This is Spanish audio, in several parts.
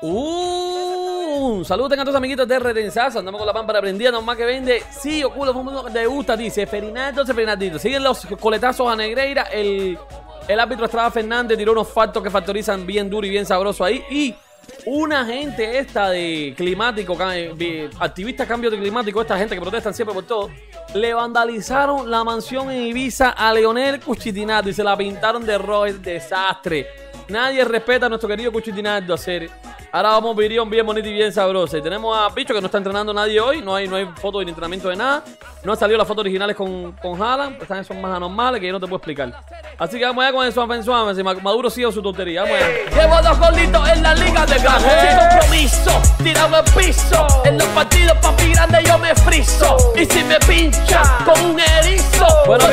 Uh, saludo a todos amiguitos de Retensazo. Andamos con la pampa prendida, nomás que vende. Sí, oculo, como te gusta, dice Ferinato, Ferinatito, Siguen los coletazos a Negreira. El, el árbitro Estrada Fernández tiró unos factos que factorizan bien duro y bien sabroso ahí. Y una gente esta de climático, eh, activista cambio de climático, esta gente que protestan siempre por todo, le vandalizaron la mansión en Ibiza a Leonel Cuchitinato y se la pintaron de rojo. Es desastre. Nadie respeta a nuestro querido Cuchitinato hacer. Ahora vamos Virión bien bonito y bien sabroso. Y tenemos a Picho que no está entrenando nadie hoy. No hay, no hay foto de entrenamiento de nada. No han salido las fotos originales con, con Haaland. Están pues, son más anormales que yo no te puedo explicar. Así que vamos allá con el suave, en suave. Si Maduro sigue su tontería. Vamos Llevo dos golitos en la liga de gajo. Sin compromiso, tirado el piso. En los partidos, papi grande, yo me friso. Y si me pincha con un erizo. Bueno,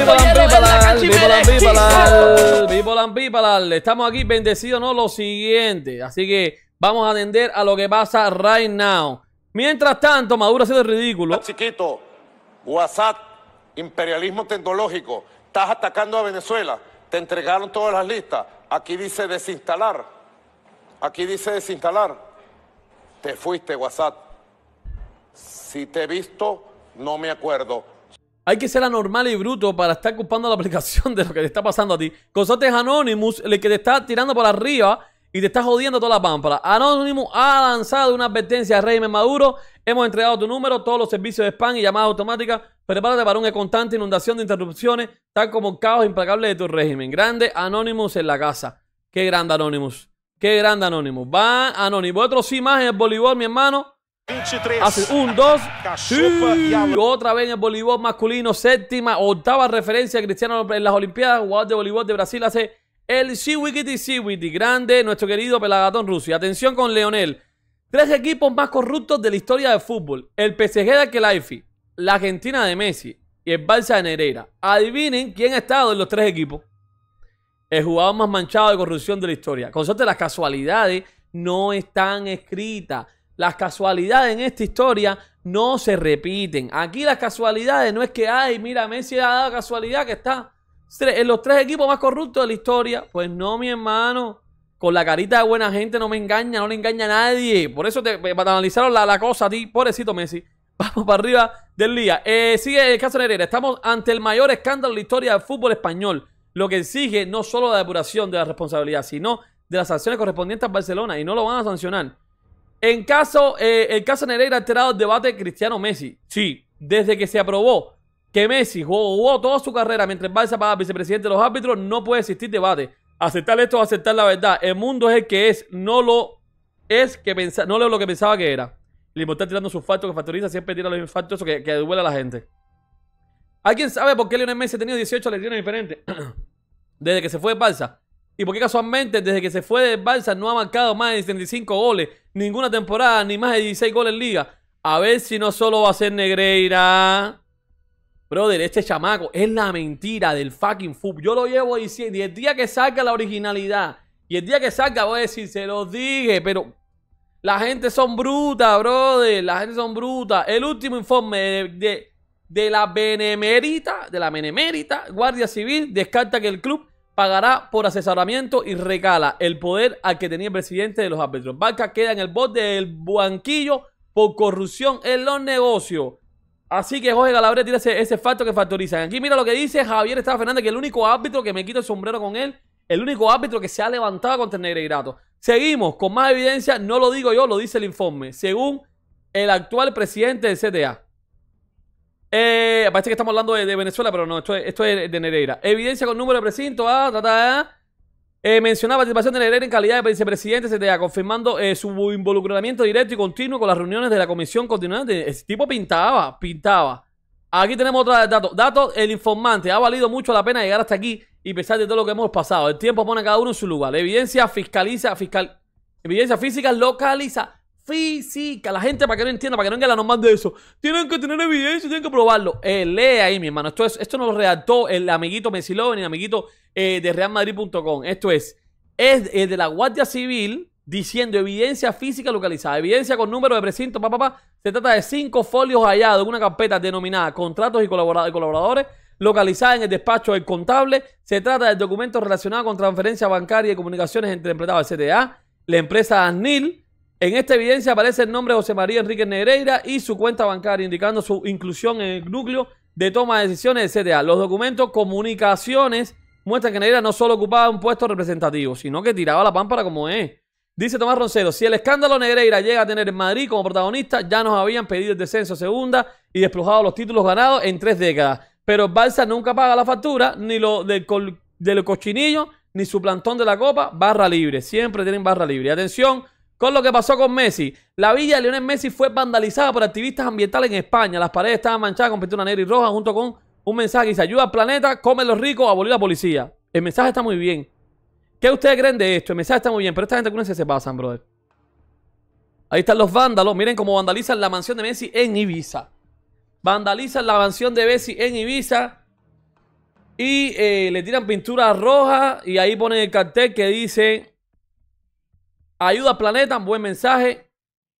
Pipalan, Pipalan, Pipalan. Estamos aquí bendecidos, ¿no? Lo siguiente. Así que. Vamos a atender a lo que pasa right now. Mientras tanto, Maduro ha sido ridículo. Chiquito, WhatsApp, imperialismo tecnológico, estás atacando a Venezuela, te entregaron todas las listas. Aquí dice desinstalar. Aquí dice desinstalar. Te fuiste, WhatsApp. Si te he visto, no me acuerdo. Hay que ser anormal y bruto para estar ocupando la aplicación de lo que le está pasando a ti. Consortes Anonymous, el que te está tirando por arriba y te estás jodiendo toda la pámpara. Anonymous ha lanzado una advertencia al régimen Maduro. Hemos entregado tu número, todos los servicios de spam y llamadas automáticas. Prepárate para una constante inundación de interrupciones, tal como el caos implacable de tu régimen. Grande Anonymous en la casa. Qué grande Anonymous. Qué grande Anonymous. Va Anonymous. otros sí más en el voleibol, mi hermano. Hace un, dos. Sí. Otra vez en el voleibol masculino, séptima, octava referencia a Cristiano en las Olimpiadas. Jugador de voleibol de Brasil hace el Siwikiti Siwiti, grande, nuestro querido Pelagatón Rusia. atención con Leonel. Tres equipos más corruptos de la historia del fútbol. El PSG de Kelaifi, la Argentina de Messi y el Barça de Nereira. Adivinen quién ha estado en los tres equipos. El jugador más manchado de corrupción de la historia. Con suerte las casualidades no están escritas. Las casualidades en esta historia no se repiten. Aquí las casualidades no es que, ay, mira, Messi ha dado casualidad que está. Eh, los tres equipos más corruptos de la historia. Pues no, mi hermano. Con la carita de buena gente no me engaña, no le engaña a nadie. Por eso te, eh, analizaron la, cosa a ti, pobrecito Messi. Vamos para arriba del día. Eh, sigue el caso Nereira, Estamos ante el mayor escándalo de la historia del fútbol español. Lo que exige no solo la depuración de la responsabilidad, sino de las sanciones correspondientes a Barcelona. Y no lo van a sancionar. En caso, eh, el caso Nereira ha alterado el debate de Cristiano Messi. Sí, desde que se aprobó que Messi jugó, toda su carrera mientras Barça para vicepresidente de los árbitros, no puede existir debate. Aceptar esto o aceptar la verdad. El mundo es el que es, no lo es que no lo, que pensaba que era. Le importa tirando sus faltos que factoriza, siempre tira los infartos, que, que duele a la gente. ¿Alguien sabe por qué Lionel Messi ha tenido 18 lesiones diferentes desde que se fue de Barça? ¿Y por qué casualmente desde que se fue de Barça no ha marcado más de 75 goles ninguna temporada, ni más de 16 goles en liga? A ver si no solo va a ser Negreira. Brother, este chamaco es la mentira del fucking fútbol. Yo lo llevo diciendo. Y el día que salga la originalidad, y el día que salga, voy a decir, se los dije, pero la gente son brutas, brother. La gente son brutas. El último informe de, de, la benemérita, de la benemérita Guardia Civil, descarta que el club pagará por asesoramiento y regala el poder al que tenía el presidente de los árbitros. Barca queda en el borde del banquillo por corrupción en los negocios. Así que Jorge Calabria tira ese, facto que factoriza. Aquí mira lo que dice Javier Estaba Fernández, que el único árbitro que me quito el sombrero con él, el único árbitro que se ha levantado contra el Negreirato. Seguimos con más evidencia, no lo digo yo, lo dice el informe, según el actual presidente del CTA. Eh, parece que estamos hablando de, Venezuela, pero no, esto, es de Nereira. Evidencia con número de precinto, ah, ta, ta, ah. Eh, mencionaba participación de Herrera en calidad de vicepresidente, se te confirmando eh, su involucramiento directo y continuo con las reuniones de la comisión continuante. El tipo pintaba, pintaba. Aquí tenemos otro dato. Dato, el informante. Ha valido mucho la pena llegar hasta aquí y pesar de todo lo que hemos pasado. El tiempo pone a cada uno en su lugar. La evidencia fiscaliza, fiscal, evidencia física localiza, física. La gente, para que no entienda, para que no venga la normal de eso, tienen que tener evidencia, tienen que probarlo. Eh, lee ahí, mi hermano. Esto, es, esto nos lo redactó el amiguito Mesilov y el amiguito eh, de realmadrid.com. Esto es, es, de la Guardia Civil diciendo evidencia física localizada, evidencia con número de precinto, papá, papá. Se trata de cinco folios hallados en una carpeta denominada Contratos y colaboradores localizada en el despacho del contable. Se trata de documentos relacionados con transferencia bancaria y comunicaciones entre empleados de CTA, la empresa ANIL, en esta evidencia aparece el nombre de José María Enrique Negreira y su cuenta bancaria, indicando su inclusión en el núcleo de toma de decisiones de CTA. Los documentos, comunicaciones, muestran que Negreira no solo ocupaba un puesto representativo, sino que tiraba la pámpara como es. Dice Tomás Roncero, si el escándalo Negreira llega a tener en Madrid como protagonista, ya nos habían pedido el descenso a segunda y desplujado los títulos ganados en tres décadas. Pero Balsa nunca paga la factura, ni lo del, cochinillo, ni su plantón de la copa, barra libre. Siempre tienen barra libre. atención, con lo que pasó con Messi. La villa de Lionel Messi fue vandalizada por activistas ambientales en España. Las paredes estaban manchadas con pintura negra y roja junto con un mensaje que dice ayuda al planeta, come los ricos, abolir la policía. El mensaje está muy bien. ¿Qué ustedes creen de esto? El mensaje está muy bien, pero esta gente con se pasan, brother. Ahí están los vándalos. Miren cómo vandalizan la mansión de Messi en Ibiza. Vandalizan la mansión de Messi en Ibiza. Y eh, le tiran pintura roja. Y ahí pone el cartel que dice Ayuda al planeta, buen mensaje.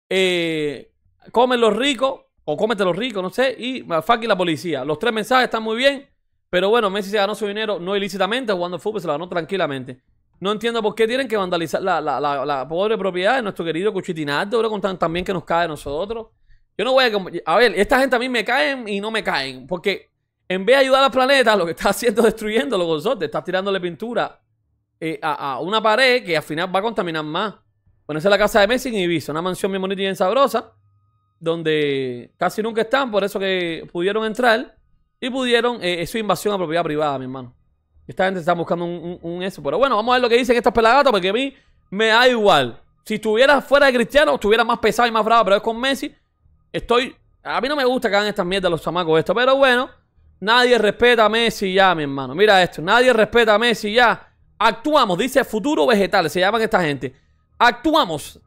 Eh, comen los ricos, o cómete los ricos, no sé. Y y la policía. Los tres mensajes están muy bien. Pero bueno, Messi se ganó su dinero no ilícitamente, jugando fútbol se lo ganó tranquilamente. No entiendo por qué tienen que vandalizar la, pobre propiedad de nuestro querido Cuchitinardo, también con tan, que nos cae a nosotros. Yo no voy a... A ver, esta gente a mí me caen y no me caen. Porque en vez de ayudar al planeta, lo que está haciendo es los consorte. Estás tirándole pintura eh, a, a una pared que al final va a contaminar más. Bueno, esa es la casa de Messi y Ibiza, una mansión bien bonita y bien sabrosa, donde casi nunca están, por eso que pudieron entrar y pudieron, eh, eso invasión a propiedad privada, mi hermano. Esta gente está buscando un, eso, pero bueno, vamos a ver lo que dicen estos pelagatos, porque a mí me da igual. Si estuviera fuera de Cristiano, estuviera más pesado y más bravo, pero es con Messi. Estoy, a mí no me gusta que hagan estas mierdas los chamacos esto, pero bueno, nadie respeta a Messi ya, mi hermano. Mira esto, nadie respeta a Messi ya. Actuamos, dice Futuro Vegetal, se llaman esta gente. Actuamos.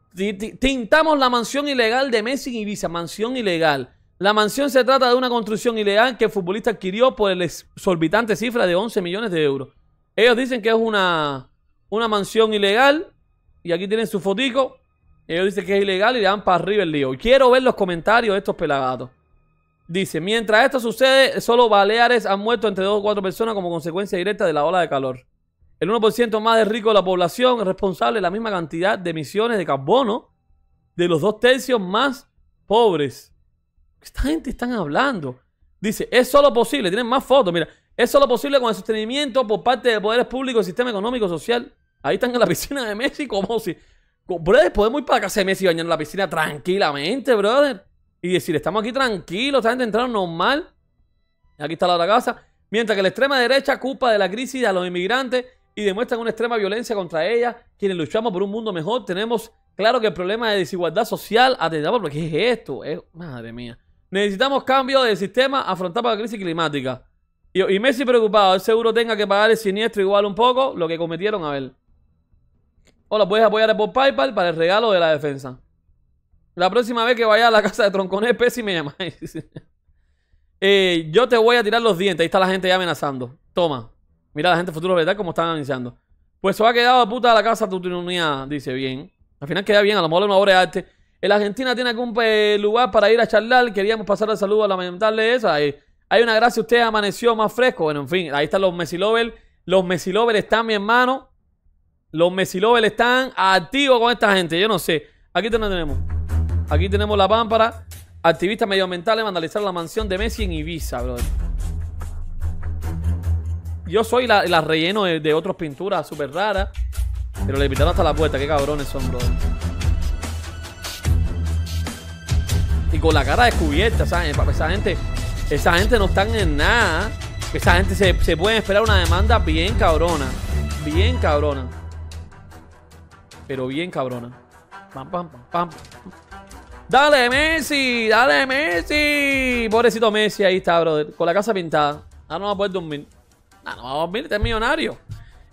Tintamos la mansión ilegal de Messi y Visa. Mansión ilegal. La mansión se trata de una construcción ilegal que el futbolista adquirió por el exorbitante cifra de 11 millones de euros. Ellos dicen que es una, una mansión ilegal. Y aquí tienen su fotico. Ellos dicen que es ilegal y le dan para arriba el lío. Quiero ver los comentarios de estos pelagatos. Dice, mientras esto sucede, solo Baleares han muerto entre dos o cuatro personas como consecuencia directa de la ola de calor. El 1% más de rico de la población es responsable de la misma cantidad de emisiones de carbono de los dos tercios más pobres. Esta gente están hablando. Dice, es solo posible, tienen más fotos, mira, es solo posible con el sostenimiento por parte de poderes públicos, sistema económico, social. Ahí están en la piscina de Messi como si... Brother, podemos ir para la casa de Messi bañar en la piscina tranquilamente, brother. Y decir, estamos aquí tranquilos, esta gente entraron normal. Aquí está la otra casa. Mientras que la extrema derecha culpa de la crisis a los inmigrantes y demuestran una extrema violencia contra ellas, quienes luchamos por un mundo mejor, tenemos claro que el problema de desigualdad social, atendamos, porque es esto, es, madre mía. Necesitamos cambio del sistema, afrontar la crisis climática. Y, Messi preocupado, El seguro tenga que pagar el siniestro igual un poco lo que cometieron a ver Hola, puedes apoyar por PayPal para el regalo de la defensa. La próxima vez que vaya a la casa de Tronconés, Pesci me llamáis. Eh, yo te voy a tirar los dientes. Ahí está la gente ya amenazando. Toma. Mira la gente futuro verdad como están anunciando. Pues se ha quedado puta la casa tu dice bien. Al final queda bien, a lo mejor no una obra de arte. En la Argentina tiene algún lugar para ir a charlar. Queríamos pasar el saludo a lamentarle eso. Eh. Hay una gracia, usted amaneció más fresco. Bueno, en fin, ahí están los Messi Los Messi están, mi hermano. Los Messi están activos con esta gente. Yo no sé. Aquí tenemos. Aquí tenemos la pámpara. Activistas medioambientales Vandalizar la mansión de Messi en Ibiza, brother yo soy la, relleno de, otras pinturas súper raras. Pero le invitaron hasta la puerta, qué cabrones son, brother. Y con la cara descubierta, ¿sabes? Esa gente, esa gente no están en nada. Esa gente se, se puede esperar una demanda bien cabrona. Bien cabrona. Pero bien cabrona. Pam, pam, pam, Dale, Messi, dale, Messi. Pobrecito Messi, ahí está, brother. Con la casa pintada. Ahora no va a poder dormir vamos ah, a mire, este es millonario.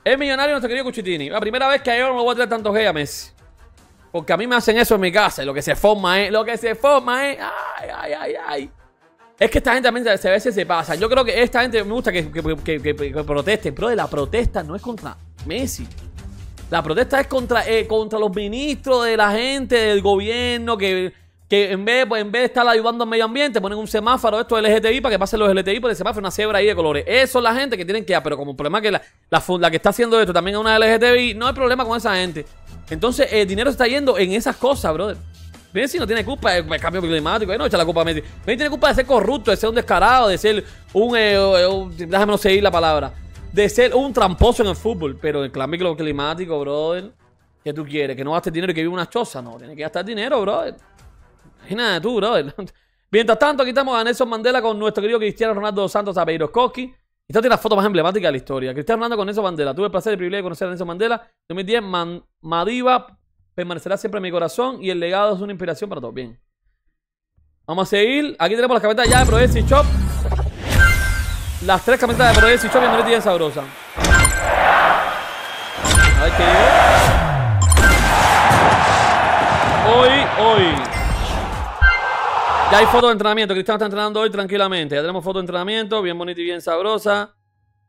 Es millonario nuestro querido Cuchitini. La primera vez que ayer no voy a traer tanto gay a Messi. Porque a mí me hacen eso en mi casa. lo que se forma es. Eh. Lo que se forma es. Eh. Ay, ay, ay, ay. Es que esta gente también se, a veces se pasa. Yo creo que esta gente me gusta que, que, protesten. Pero la protesta no es contra Messi. La protesta es contra, eh, contra los ministros de la gente, del gobierno, que que en vez, de, pues, en vez estar ayudando al medio ambiente, ponen un semáforo, esto LGTBI, para que pasen los LGTBI por pues, el semáforo, una cebra ahí de colores. Eso es la gente que tienen que... Ah, pero como el problema es que la, que está haciendo esto también es una LGTBI, no hay problema con esa gente. Entonces, el dinero se está yendo en esas cosas, brother. Messi no tiene culpa del cambio climático, no echa la culpa a Messi. Messi tiene culpa de ser corrupto, de ser un descarado, de ser eh, eh, un... déjame no seguir la palabra. De ser un tramposo en el fútbol, pero el cambio climático, brother... ¿Qué tú quieres? ¿Que no gastes dinero y que viva una choza? No, tiene que gastar dinero, brother. Imagínate tú, Mientras tanto, aquí estamos a Nelson Mandela con nuestro querido Cristiano Ronaldo Santos Y Esta tiene la foto más emblemática de la historia. Cristiano Ronaldo con Nelson Mandela. Tuve el placer y el privilegio de conocer a Nelson Mandela. 2010, Madiba permanecerá siempre en mi corazón y el legado es una inspiración para todos. Bien. Vamos a seguir. Aquí tenemos las camisetas ya de y Shop. Las tres camisetas de Prodesi Shop y Andretti tienen sabrosa. A qué Hoy, hoy. Ya hay foto de entrenamiento. Cristiano está entrenando hoy tranquilamente. Ya tenemos foto de entrenamiento, bien bonita y bien sabrosa.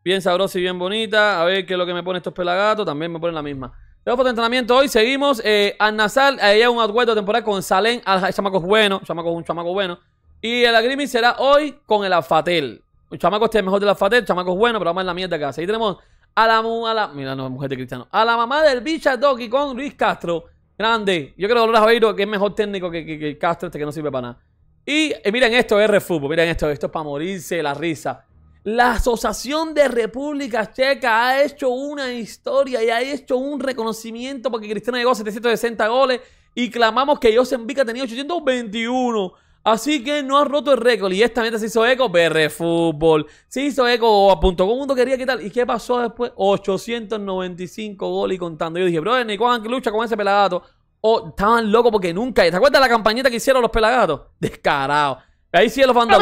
Bien sabrosa y bien bonita. A ver qué es lo que me pone estos pelagatos. También me ponen la misma. Tenemos foto de entrenamiento hoy. Seguimos. Eh, Al Nazar, eh, hay un acuerdo temporal con Salen, Al ah, chamaco bueno. Chamaco un chamaco bueno. Y el Agrimi será hoy con el Afatel. El chamaco este es mejor del Afatel. El chamaco es bueno, pero vamos en la mierda que hace. Ahí tenemos a la, Mira, no, mujer de Cristiano. A la mamá del bicho Doki con Luis Castro. Grande. Yo creo que Dolores Aveiro, que es mejor técnico que Castro, este que no sirve para nada. Y eh, miren esto, R Fútbol, miren esto, esto es para morirse de la risa. La Asociación de República Checa ha hecho una historia y ha hecho un reconocimiento porque Cristiano llegó a 760 goles y clamamos que Joseph Vika tenía 821. Así que no ha roto el récord. Y esta meta se hizo eco, BR Fútbol. Se hizo eco a punto. Mundo quería tal? ¿Y qué pasó después? 895 goles contando. Yo dije, brother, ni que lucha con ese pelagato. O estaban locos porque nunca. ¿Te acuerdas de la campañita que hicieron los pelagatos? Descarado. Ahí sí los gol, gol,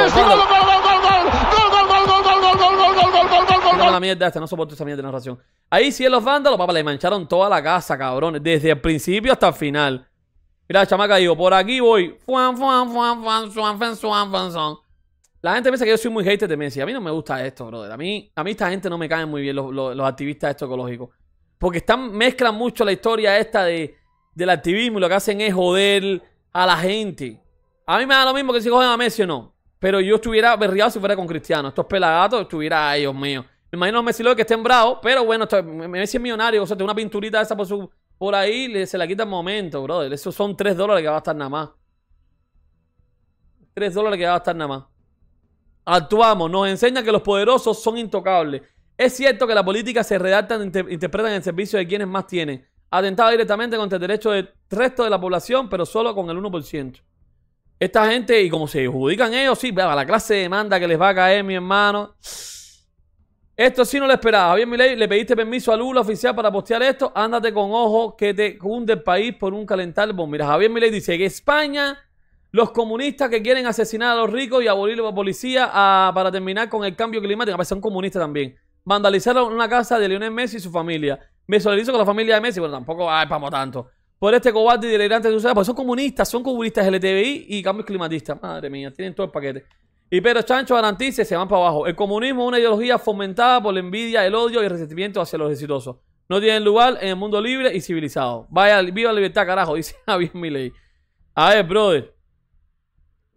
la mierda esta, no soporto esa mierda de narración. Ahí sí los vándalos, papá, le mancharon toda la casa, cabrones. Desde el principio hasta el final. Mira, chamaca digo, por aquí voy. La gente piensa que yo soy muy hater de Messi. A mí no me gusta esto, brother. A mí, a mí esta gente no me caen muy bien, los, los, activistas esto ecológicos. Porque están, mezclan mucho la historia esta de del activismo y lo que hacen es joder a la gente. A mí me da lo mismo que si cogen a Messi o no. Pero yo estuviera berriado si fuera con Cristiano. Estos pelagatos estuviera, ay Dios mío. Me imagino a Messi lo que estén bravos, pero bueno, Messi es millonario. O sea, tiene una pinturita esa por, ahí, se la quita en momento, brother. Esos son 3 dólares que va a estar nada más. 3 dólares que va a estar nada más. Actuamos, nos enseña que los poderosos son intocables. Es cierto que la política se redactan, e interpretan en servicio de quienes más tienen. Atentado directamente contra el derecho del resto de la población, pero solo con el 1%. Esta gente, y como se adjudican ellos, sí, la clase de demanda que les va a caer, mi hermano. Esto sí no lo esperaba. Javier Milei, le pediste permiso a Lula oficial para postear esto. Ándate con ojo que te hunde el país por un calentar bomba. Mira, Javier Milei dice que España, los comunistas que quieren asesinar a los ricos y abolir la policía ah, para terminar con el cambio climático. A son comunistas también. Vandalizaron una casa de Lionel Messi y su familia. Me solidarizo con la familia de Messi, pero tampoco vamos ah, tanto. Por este cobarde y delirante de sociedad, pues son comunistas, son comunistas LTBI y cambios climatistas. Madre mía, tienen todo el paquete. Y pero Chancho garantice se van para abajo. El comunismo es una ideología fomentada por la envidia, el odio y el resentimiento hacia los exitosos. No tienen lugar en el mundo libre y civilizado. Vaya, viva la libertad, carajo, dice Javier Milei. A ver, brother.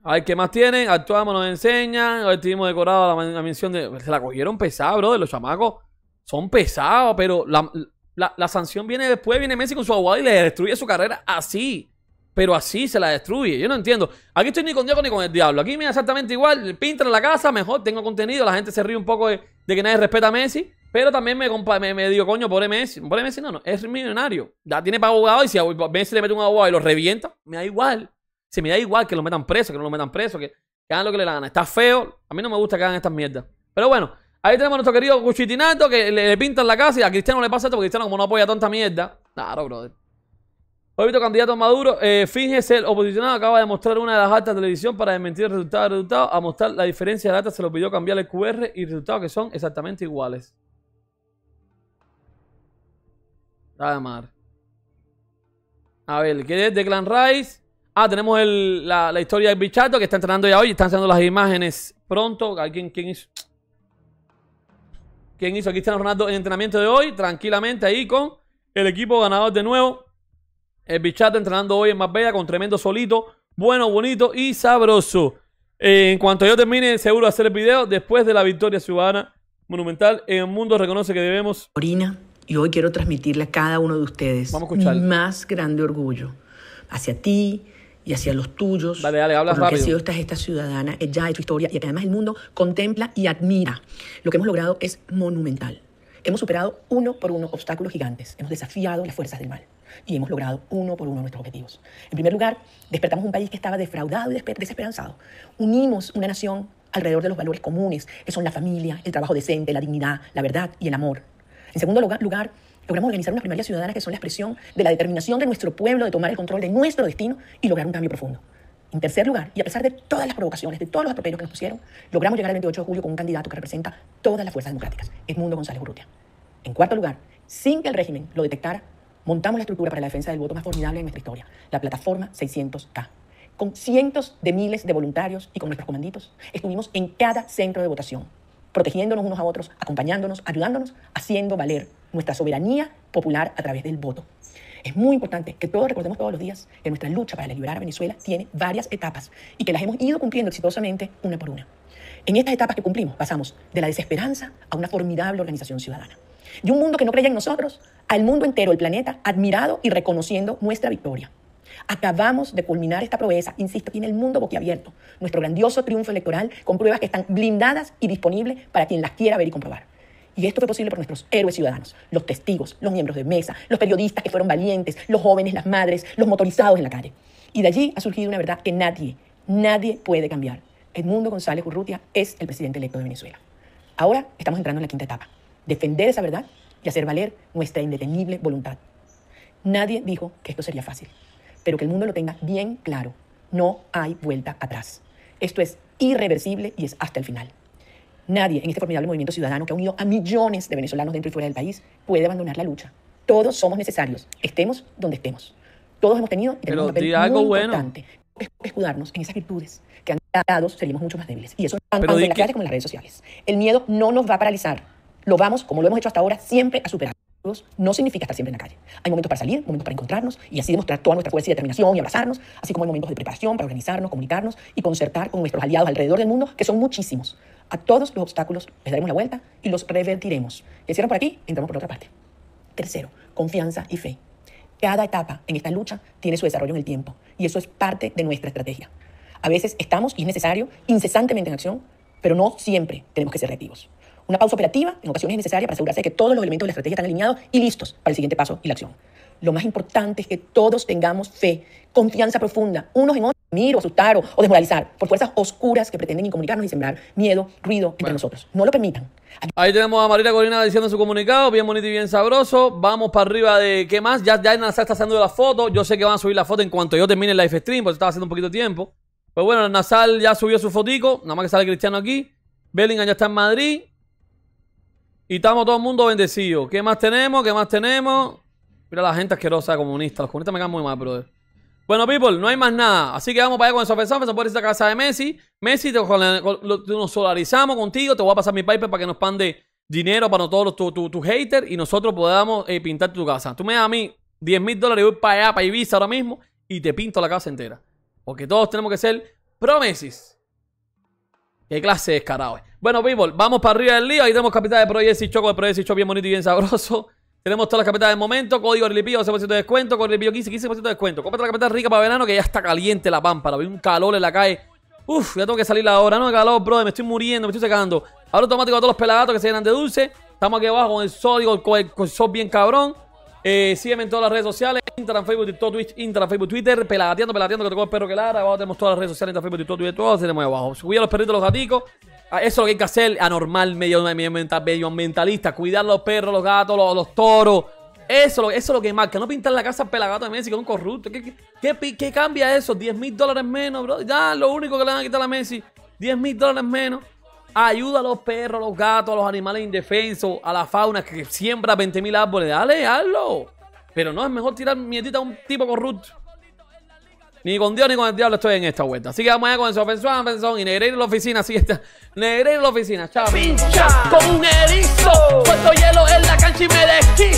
A ver, ¿qué más tienen? Actuamos, nos enseñan. A ver, tuvimos decorado la, mención de. Se la cogieron pesada, brother. Los chamacos son pesados, pero la, la, sanción viene después, viene Messi con su abogado y le destruye su carrera así. Pero así se la destruye. Yo no entiendo. Aquí estoy ni con Diego ni con el diablo. Aquí me da exactamente igual. Pinta en la casa, mejor tengo contenido. La gente se ríe un poco de, que nadie respeta a Messi. Pero también me, me, digo, coño, pobre Messi. Pobre Messi no, no. Es millonario. Ya tiene para abogado y si a Messi le mete un abogado y lo revienta, me da igual. Si me da igual que lo metan preso, que no lo metan preso, que, hagan lo que le gana. Está feo. A mí no me gusta que hagan estas mierdas. Pero bueno, Ahí tenemos a nuestro querido Cuchitinato que le, pintan la casa y a Cristiano le pasa esto porque Cristiano como no apoya tonta mierda. Claro, brother. Obvio candidato Maduro, eh, fíjese, el oposicionado acaba de mostrar una de las altas de televisión para desmentir el resultado del resultado. A mostrar la diferencia de data se lo pidió cambiar el QR y resultados que son exactamente iguales. Nada mar. A ver, ¿qué es de Clan Rice? Ah, tenemos la, historia del bichato que está entrenando ya hoy. Están haciendo las imágenes pronto. Alguien, quién hizo? ¿Quién hizo a Cristiano Ronaldo en el entrenamiento de hoy? Tranquilamente ahí con el equipo ganador de nuevo. El Bichato entrenando hoy en Marbella con tremendo solito. Bueno, bonito y sabroso. Eh, en cuanto yo termine, seguro hacer el video después de la victoria ciudadana monumental. En el mundo reconoce que debemos. Orina, y hoy quiero transmitirle a cada uno de ustedes mi más grande orgullo hacia ti, y hacia los tuyos. Dale, dale, habla rápido. que ha sido esta ciudadana, eh, ya de tu historia y que además el mundo contempla y admira. Lo que hemos logrado es monumental. Hemos superado uno por uno obstáculos gigantes, hemos desafiado las fuerzas del mal y hemos logrado uno por uno nuestros objetivos. En primer lugar, despertamos un país que estaba defraudado y desesperanzado. Unimos una nación alrededor de los valores comunes, que son la familia, el trabajo decente, la dignidad, la verdad y el amor. En segundo lugar, Logramos organizar unas primarias ciudadanas que son la expresión de la determinación de nuestro pueblo de tomar el control de nuestro destino y lograr un cambio profundo. En tercer lugar, y a pesar de todas las provocaciones, de todos los atropellos que nos pusieron, logramos llegar el 28 de julio con un candidato que representa todas las fuerzas democráticas, Edmundo González Urrutia. En cuarto lugar, sin que el régimen lo detectara, montamos la estructura para la defensa del voto más formidable de nuestra historia, la plataforma 600K. Con cientos de miles de voluntarios y con nuestros comanditos, estuvimos en cada centro de votación, protegiéndonos unos a otros, acompañándonos, ayudándonos, haciendo valer nuestra soberanía popular a través del voto. Es muy importante que todos recordemos todos los días que nuestra lucha para liberar a Venezuela tiene varias etapas y que las hemos ido cumpliendo exitosamente una por una. En estas etapas que cumplimos pasamos de la desesperanza a una formidable organización ciudadana. De un mundo que no creía en nosotros al mundo entero, el planeta, admirado y reconociendo nuestra victoria. Acabamos de culminar esta proeza, insisto, tiene el mundo boquiabierto. Nuestro grandioso triunfo electoral con pruebas que están blindadas y disponibles para quien las quiera ver y comprobar. Y esto fue posible por nuestros héroes ciudadanos, los testigos, los miembros de mesa, los periodistas que fueron valientes, los jóvenes, las madres, los motorizados en la calle. Y de allí ha surgido una verdad que nadie, nadie puede cambiar. Edmundo González Urrutia es el presidente electo de Venezuela. Ahora estamos entrando en la quinta etapa, defender esa verdad y hacer valer nuestra indetenible voluntad. Nadie dijo que esto sería fácil, pero que el mundo lo tenga bien claro, no hay vuelta atrás. Esto es irreversible y es hasta el final. Nadie en este formidable movimiento ciudadano que ha unido a millones de venezolanos dentro y fuera del país puede abandonar la lucha. Todos somos necesarios, estemos donde estemos. Todos hemos tenido y tenemos un papel algo muy bueno. importante. Escudarnos en esas virtudes que han dado seríamos mucho más débiles. Y eso tanto en la como en las redes sociales. El miedo no nos va a paralizar. Lo vamos, como lo hemos hecho hasta ahora, siempre a superar no significa estar siempre en la calle. Hay momentos para salir, momentos para encontrarnos y así demostrar toda nuestra fuerza y determinación y abrazarnos, así como hay momentos de preparación para organizarnos, comunicarnos y concertar con nuestros aliados alrededor del mundo, que son muchísimos. A todos los obstáculos les daremos la vuelta y los revertiremos. que cierran por aquí, entramos por otra parte. Tercero, confianza y fe. Cada etapa en esta lucha tiene su desarrollo en el tiempo y eso es parte de nuestra estrategia. A veces estamos, y es necesario, incesantemente en acción, pero no siempre tenemos que ser reactivos. Una pausa operativa en ocasiones es necesaria para asegurarse de que todos los elementos de la estrategia están alineados y listos para el siguiente paso y la acción. Lo más importante es que todos tengamos fe, confianza profunda, unos en otros, miro, asustar o, desmoralizar por fuerzas oscuras que pretenden incomunicarnos y sembrar miedo, ruido entre nosotros. No lo permitan. Ahí tenemos a María Corina diciendo su comunicado, bien bonito y bien sabroso. Vamos para arriba de qué más. Ya, ya Nasal está haciendo la foto. Yo sé que van a subir la foto en cuanto yo termine el live stream, porque estaba haciendo un poquito de tiempo. Pues bueno, Nasal ya subió su fotico, nada más que sale Cristiano aquí. Bellingham ya está en Madrid. Y estamos todo el mundo bendecidos. ¿Qué más tenemos? ¿Qué más tenemos? Mira la gente asquerosa comunista. Los comunistas me caen muy mal, brother. Bueno, people, no hay más nada. Así que vamos para allá con el vamos a por esta casa de Messi. Messi, te, nos solarizamos contigo. Te voy a pasar mi paper para que nos pande dinero para todos tus haters y nosotros podamos eh, pintar tu casa. Tú me das a mí 10 mil dólares voy para allá, para Ibiza ahora mismo y te pinto la casa entera. Porque todos tenemos que ser promesis. Qué clase de escarado. Bueno, people, vamos para arriba del lío. Ahí tenemos capital de Project y Choco de Project Choco bien bonito y bien sabroso. Tenemos todas las capitales del momento. Código Rilipío, 12% de descuento. Código Rilipío, 15, 15% de descuento. Cómprate la capital rica para verano que ya está caliente la pámpara. vi un calor en la calle. Uf, ya tengo que salir la hora No, calor, bro Me estoy muriendo, me estoy secando. Ahora automático a todos los pelagatos que se llenan de dulce. Estamos aquí abajo con el sol, con el, con el bien cabrón. Eh, sígueme en todas las redes sociales: Instagram, Facebook, TikTok, Twitch, Instagram, Facebook, Twitter. Pelateando, pelateando, que te el perro que lara. Abajo tenemos todas las redes sociales: Instagram, Facebook, TikTok, Twitter. todos tenemos abajo. Cuida a los perritos, los gaticos. Ah, eso es lo que hay que hacer. Anormal, medio, medioambientalista. Cuidar a los perros, los gatos, los, toros. Eso, eso es lo que que No pintar la casa pelagato de Messi con un corrupto. ¿Qué, qué, qué, cambia eso? 10 mil dólares menos, bro. Ya, lo único que le van a quitar a Messi. 10 mil dólares menos. Ayuda a los perros, a los gatos, a los animales indefensos, a la fauna que siembra 20.000 árboles. Dale, hazlo. Pero no, es mejor tirar mietita a un tipo corrupto. Ni con Dios ni con el diablo estoy en esta vuelta. Así que vamos allá con el pensión y Negreiro en la oficina. Así está. Negreiro en la oficina, chao. Pincha con un erizo. Puesto hielo en la cancha y me